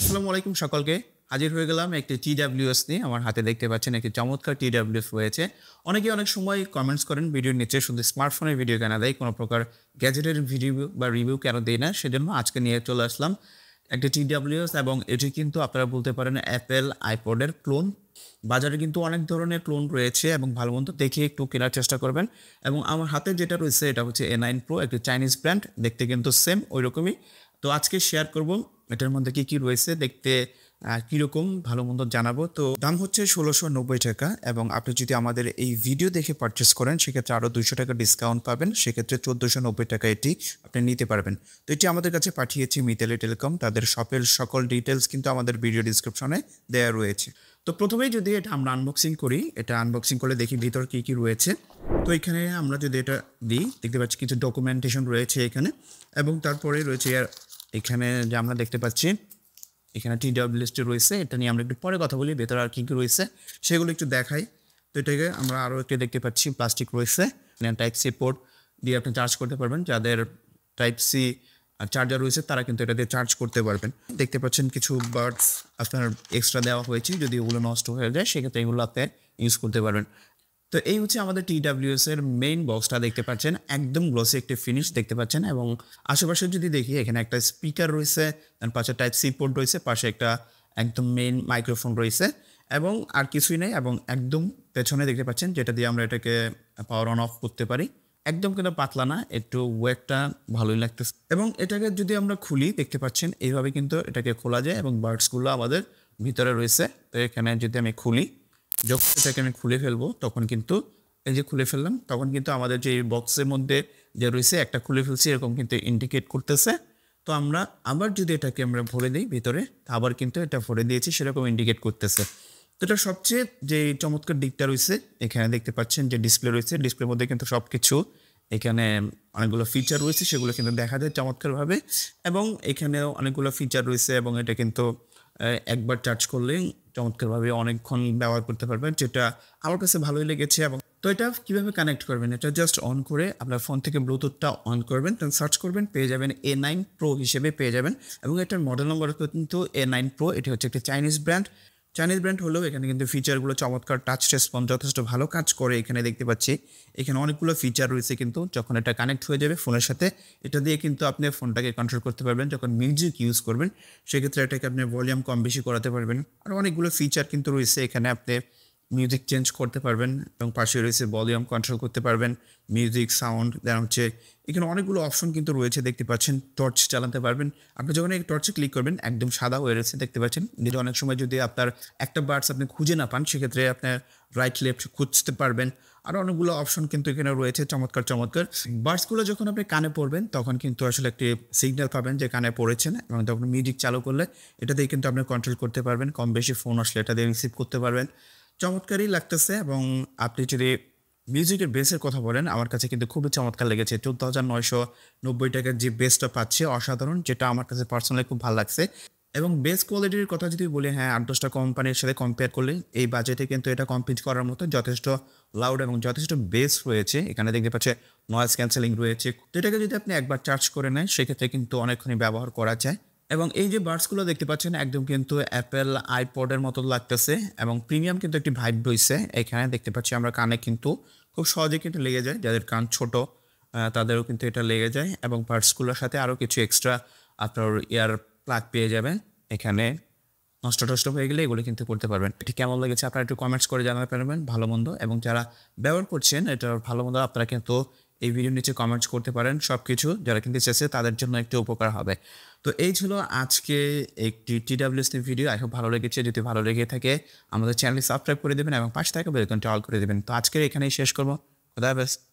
আসসালামু আলাইকুম সকলকে হাজির হয়ে গেলাম একটি ডাব্লিউএস নিয়ে আমার হাতে দেখতে পাচ্ছেন একটি চমৎকার ডাব্লিউএস রয়েছে অনেকে অনেক সময় কমেন্টস করেন ভিডিওর নিচে শুধু স্মার্টফোনের ভিডিও কেন দেয় কোনো প্রকার গ্যাজেটের ভিডিও বা রিভিউ কেন দেয় না সেজন্য আজকে নিয়ে চলে আসলাম একটি টি ডাব্লিউএস এবং এটি কিন্তু আপনারা বলতে পারেন অ্যাপেল আইপডের ক্লোন বাজারে কিন্তু অনেক ধরনের ক্লোন রয়েছে এবং ভালো মন্দ দেখে একটু কেনার চেষ্টা করবেন এবং আমার হাতে যেটা রয়েছে এটা হচ্ছে এ নাইন প্রো একটি চাইনিজ ব্র্যান্ড দেখতে কিন্তু সেম ওই রকমই তো আজকে শেয়ার করবো এটার মধ্যে কি কি রয়েছে দেখতে কীরকম ভালো মন্দ জানাবো তো দাম হচ্ছে ষোলোশো নব্বই টাকা এবং আপনি যদি আমাদের এই ভিডিও দেখে পারচেস করেন সেক্ষেত্রে আরও দুশো টাকা ডিসকাউন্ট পাবেন সেক্ষেত্রে চোদ্দোশো নব্বই টাকা এটি আপনি নিতে পারবেন তো এটি আমাদের কাছে পাঠিয়েছি মিতালি টেলিকম তাদের শপের সকল ডিটেলস কিন্তু আমাদের ভিডিও ডিসক্রিপশনে দেয়া রয়েছে তো প্রথমেই যদি এটা আমরা আনবক্সিং করি এটা আনবক্সিং করলে দেখি ভিতর কী কী রয়েছে তো এখানে আমরা যদি এটা দিই দেখতে পাচ্ছি কিছু ডকুমেন্টেশন রয়েছে এখানে এবং তারপরে রয়েছে এয়ার এখানে যে আমরা দেখতে পাচ্ছি এখানে টি ডাব্লিউএসটি রয়েছে এটা নিয়ে আমরা একটু পরে কথা বলি ভেতরে আর কী কী রয়েছে সেগুলো একটু দেখাই তো এটাকে আমরা আরও একটু দেখতে পাচ্ছি প্লাস্টিক রয়েছে টাইপ সি পোর্ট দিয়ে আপনি চার্জ করতে পারবেন যাদের টাইপ সি চার্জার রয়েছে তারা কিন্তু এটা দিয়ে চার্জ করতে পারবেন দেখতে পাচ্ছেন কিছু বার্ডস আপনার এক্সট্রা দেওয়া হয়েছে যদি ওগুলো নষ্ট হয়ে যায় সেক্ষেত্রে এগুলো আপনি ইউজ করতে পারবেন তো এই হচ্ছে আমাদের টিডাব্লিউএস এর মেইন বক্সটা দেখতে পাচ্ছেন একদম গ্লোসি একটি ফিনিশ দেখতে পাচ্ছেন এবং আশেপাশে যদি দেখি এখানে একটা স্পিকার রয়েছে পাশে টাইপ সি পোর্ট রয়েছে পাশে একটা একদম মেইন মাইক্রোফোন রয়েছে এবং আর কিছুই নেই এবং একদম পেছনে দেখতে পাচ্ছেন যেটা দিয়ে আমরা এটাকে পাওয়ার অন অফ করতে পারি একদম কিন্তু পাতলা না একটু ওয়েটটা ভালোই লাগতেছে এবং এটাকে যদি আমরা খুলি দেখতে পাচ্ছেন এইভাবে কিন্তু এটাকে খোলা যায় এবং বার্ডসগুলো আমাদের ভিতরে রয়েছে তো এখানে যদি আমি খুলি যখন এটাকে আমি খুলে ফেলবো তখন কিন্তু এই যে খুলে ফেললাম তখন কিন্তু আমাদের যে বক্সের মধ্যে যে রয়েছে একটা খুলে ফেলছি এরকম কিন্তু ইন্ডিকেট করতেছে তো আমরা আবার যদি এটাকে আমরা ভরে দিই ভিতরে আবার কিন্তু এটা ভরে দিয়েছি সেরকম ইন্ডিকেট করতেছে তো এটা সবচেয়ে যে চমৎকার দিকটা রয়েছে এখানে দেখতে পাচ্ছেন যে ডিসপ্লে রয়েছে ডিসপ্লের মধ্যে কিন্তু সব কিছু এখানে অনেকগুলো ফিচার রয়েছে সেগুলো কিন্তু দেখা যায় চমৎকারভাবে এবং এখানেও অনেকগুলো ফিচার রয়েছে এবং এটা কিন্তু একবার চার্জ করলেই চমৎকারভাবে অনেকক্ষণ ব্যবহার করতে পারবেন যেটা আমার কাছে ভালোই লেগেছে এবং তো এটা কীভাবে কানেক্ট করবেন এটা জাস্ট অন করে আপনার ফোন থেকে ব্লুটুথটা অন করবেন তখন সার্চ করবেন পেয়ে যাবেন এ নাইন প্রো হিসেবে পেয়ে যাবেন এবং এটার মডেল নম্বর কিন্তু এ নাইন প্রো এটি হচ্ছে একটি চাইনিজ ব্র্যান্ড চাইনিজ ব্র্যান্ড হলেও এখানে কিন্তু ফিচারগুলো চমৎকার টাচ রেসপন্স যথেষ্ট ভালো কাজ করে এখানে দেখতে পাচ্ছি এখানে অনেকগুলো ফিচার রয়েছে কিন্তু যখন এটা কানেক্ট হয়ে যাবে ফোনের সাথে এটা দিয়ে কিন্তু আপনি ফোনটাকে কন্ট্রোল করতে পারবেন যখন মিউজিক ইউজ করবেন সেক্ষেত্রে এটাকে আপনি ভলিউম কম বেশি করাতে পারবেন আর অনেকগুলো ফিচার কিন্তু রয়েছে এখানে আপনি মিউজিক চেঞ্জ করতে পারবেন এবং পাশে রয়েছে ভলিউম কন্ট্রোল করতে পারবেন মিউজিক সাউন্ড দেন হচ্ছে এখানে অনেকগুলো অপশন কিন্তু রয়েছে দেখতে পাচ্ছেন টর্চ চালাতে পারবেন আপনি যখন এই টর্চে ক্লিক করবেন একদম সাদা হয়ে রয়েছে দেখতে পাচ্ছেন যেটা অনেক সময় যদি আপনার একটা বার্ডস আপনি খুঁজে না পান সেক্ষেত্রে আপনার রাইট লেফট খুঁজতে পারবেন আরও অনেকগুলো অপশন কিন্তু এখানে রয়েছে চমৎকার চমৎকার বার্ডসগুলো যখন আপনি কানে পড়বেন তখন কিন্তু আসলে একটি সিগন্যাল পাবেন যে কানে পড়েছেন এবং তখন মিউজিক চালু করলে এটা দিয়ে কিন্তু আপনি কন্ট্রোল করতে পারবেন কম বেশি ফোন আসলে এটা দিয়ে রিসিভ করতে পারবেন চমৎকারই লাগতেছে এবং আপনি যদি মিউজিকের বেসের কথা বলেন আমার কাছে কিন্তু খুবই চমৎকার লেগেছে চোদ্দ হাজার নয়শো নব্বই টাকার যে বেসটা পাচ্ছে অসাধারণ যেটা আমার কাছে পার্সোনালি খুব ভালো লাগছে এবং বেস কোয়ালিটির কথা যদি বলি হ্যাঁ আট দশটা কোম্পানির সাথে কম্পেয়ার করলে এই বাজেটে কিন্তু এটা কম্পিট করার মতো যথেষ্ট লাউড এবং যথেষ্ট বেস রয়েছে এখানে দেখতে পাচ্ছে নয়েজ ক্যান্সেলিং রয়েছে যেটাকে যদি আপনি একবার চার্জ করে নেন সেক্ষেত্রে কিন্তু অনেকক্ষণই ব্যবহার করা যায় এবং এই যে বার্ডসগুলো দেখতে পাচ্ছেন একদম কিন্তু অ্যাপেল আইপডের মতো লাগতেছে এবং প্রিমিয়াম কিন্তু একটি ভাইব রয়েছে এখানে দেখতে পাচ্ছি আমরা কানে কিন্তু খুব সহজে কিন্তু লেগে যায় যাদের কান ছোট তাদেরও কিন্তু এটা লেগে যায় এবং বার্ডসগুলোর সাথে আরও কিছু এক্সট্রা আপনার ইয়ার প্লাগ পেয়ে যাবেন এখানে নষ্ট টষ্ট হয়ে গেলে এগুলো কিন্তু করতে পারবেন এটি কেমন লেগেছে আপনারা একটু কমেন্টস করে জানাতে পারবেন ভালো মন্দ এবং যারা ব্যবহার করছেন এটা ভালো মন্দ আপনারা কিন্তু এই ভিডিও নিচে কমেন্টস করতে পারেন সব কিছু যারা কিনতে চাইছে তাদের জন্য একটি উপকার হবে তো এই ছিল আজকে একটি টিডাব্লিউএসটি ভিডিও আই হোপ ভালো লেগেছে যদি ভালো লেগে থাকে আমাদের চ্যানেলটি সাবস্ক্রাইব করে দেবেন এবং পাশে থাকে বেলকনটি অল করে দেবেন তো আজকের এখানেই শেষ করবো খুদা হাফেজ